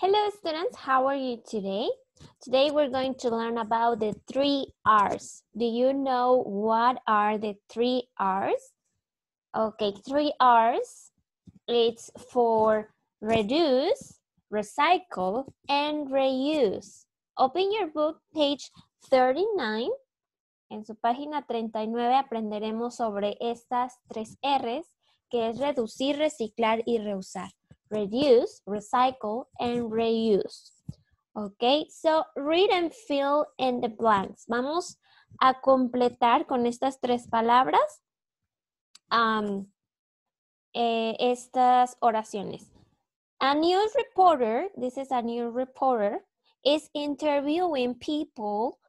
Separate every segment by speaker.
Speaker 1: Hello students, how are you today? Today we're going to learn about the three R's. Do you know what are the three R's? Okay, three R's, it's for reduce, recycle, and reuse. Open your book, page 39. En su página 39 aprenderemos sobre estas tres R's, que es reducir, reciclar y reusar. reduce, recycle, and reuse. Ok, so read and fill in the blanks. Vamos a completar con estas tres palabras um, eh, estas oraciones. A new reporter, this is a new reporter, is interviewing people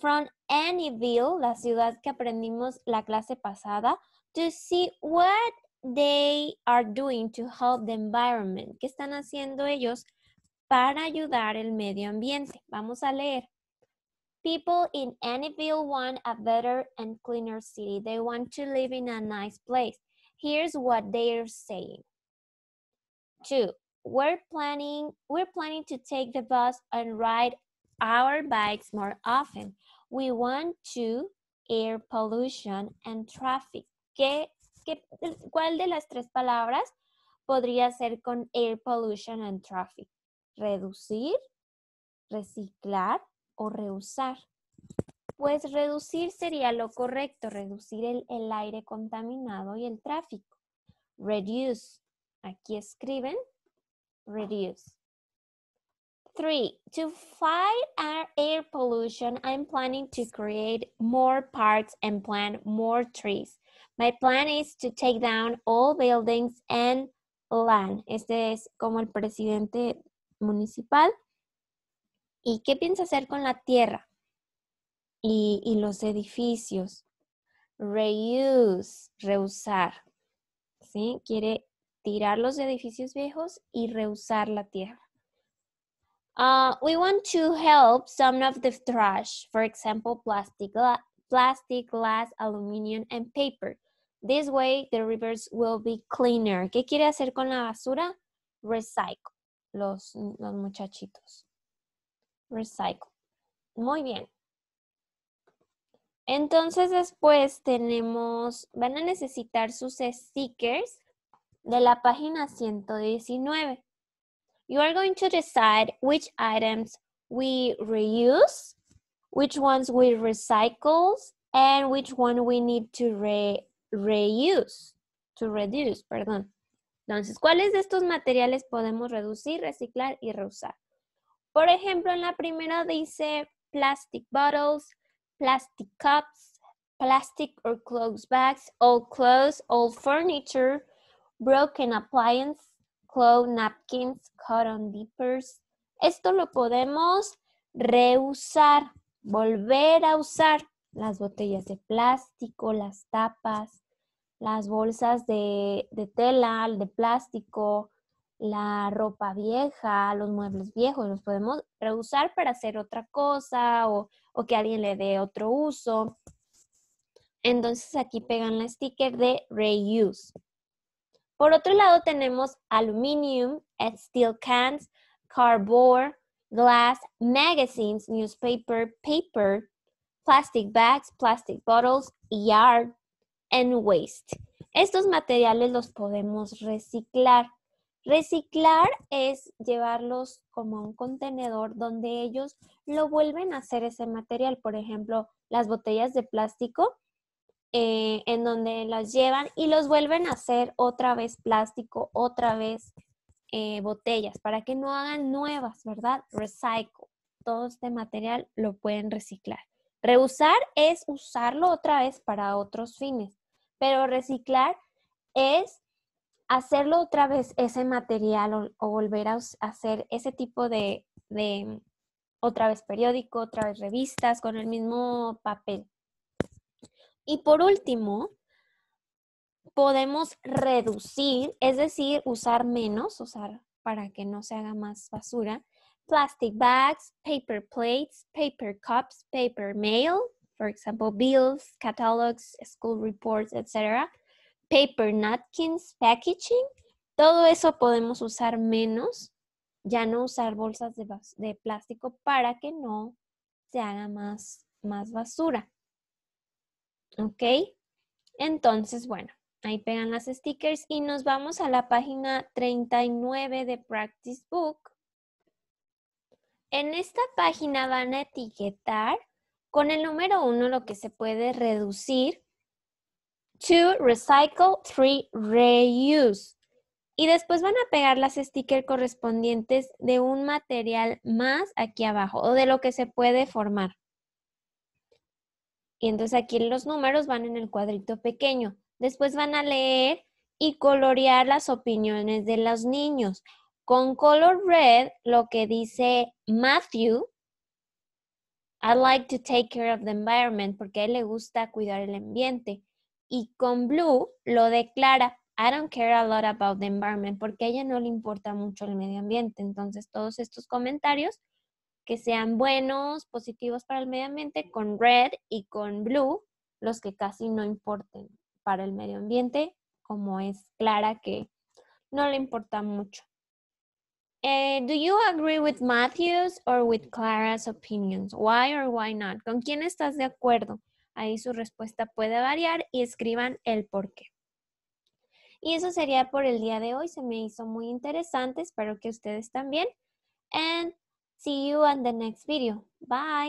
Speaker 1: from Annieville, la ciudad que aprendimos la clase pasada, to see what they are doing to help the environment. ¿Qué están haciendo ellos para ayudar el medio ambiente? Vamos a leer. People in anyville want a better and cleaner city. They want to live in a nice place. Here's what they're saying. Two, we're planning, we're planning to take the bus and ride our bikes more often. We want to air pollution and traffic. ¿Qué ¿cuál de las tres palabras podría ser con air pollution and traffic? Reducir, reciclar o reusar. Pues reducir sería lo correcto, reducir el, aire contaminado y el tráfico. Reduce. Aquí escriben reduce. Three, to fight air pollution, I'm planning to create more parks and plant more trees. My plan is to take down all buildings and land. Este es como el presidente municipal. ¿Y qué piensa hacer con la tierra y, los edificios? Reuse, reusar. ¿Sí? Quiere tirar los edificios viejos y reusar la tierra. Uh, we want to help some of the trash, for example, plastic, plastic, glass, aluminum, and paper. This way the rivers will be cleaner. ¿Qué quiere hacer con la basura? Recycle. Los, los muchachitos. Recycle. Muy bien. Entonces después tenemos, van a necesitar sus stickers de la página 119. You are going to decide which items we reuse, which ones we recycle, and which one we need to re reuse, to reduce, perdón. Entonces, ¿cuáles de estos materiales podemos reducir, reciclar y reusar? Por ejemplo, en la primera dice plastic bottles, plastic cups, plastic or clothes bags, old clothes, old furniture, broken appliance, cloth napkins, cotton dippers. Esto lo podemos reusar, volver a usar las botellas de plástico, las tapas, las bolsas de, de, tela, de plástico, la ropa vieja, los muebles viejos, los podemos reusar para hacer otra cosa o, o que alguien le dé otro uso. Entonces aquí pegan la sticker de reuse. Por otro lado tenemos aluminium, steel cans, cardboard, glass, magazines, newspaper, paper, plastic bags, plastic bottles, yard and waste. Estos materiales los podemos reciclar. Reciclar es llevarlos como a un contenedor donde ellos lo vuelven a hacer ese material. Por ejemplo, las botellas de plástico, eh, en donde las llevan y los vuelven a hacer otra vez plástico, otra vez eh, botellas, para que no hagan nuevas, ¿verdad? Recycle. Todo este material lo pueden reciclar. Reusar es usarlo otra vez para otros fines, pero reciclar es hacerlo otra vez ese material o, volver a hacer ese tipo de, de, otra vez periódico, otra vez revistas con el mismo papel. Y por último, podemos reducir, es decir, usar menos, usar para que no se haga más basura plastic bags, paper plates, paper cups, paper mail, for example, bills, catalogs, school reports, etc. Paper napkins, packaging. Todo eso podemos usar menos, ya no usar bolsas de, plástico para que no se haga más, más basura. ¿Ok? Entonces, bueno, ahí pegan las stickers y nos vamos a la página 39 de Practice Book en esta página van a etiquetar con el número uno lo que se puede reducir. To recycle, three reuse. Y después van a pegar las stickers correspondientes de un material más aquí abajo o de lo que se puede formar. Y entonces aquí los números van en el cuadrito pequeño. Después van a leer y colorear las opiniones de los niños. Con color red, lo que dice Matthew, I like to take care of the environment, porque a él le gusta cuidar el ambiente. Y con blue lo declara, I don't care a lot about the environment, porque a ella no le importa mucho el medio ambiente. Entonces, todos estos comentarios que sean buenos, positivos para el medio ambiente, con red y con blue, los que casi no importen para el medio ambiente, como es Clara que no le importa mucho. Eh, do you agree with Matthews or with Clara's opinions? Why or why not? ¿Con quién estás de acuerdo? Ahí su respuesta puede variar y escriban el por qué. Y eso sería por el día de hoy. Se me hizo muy interesante. Espero que ustedes también. And see you on the next video. Bye.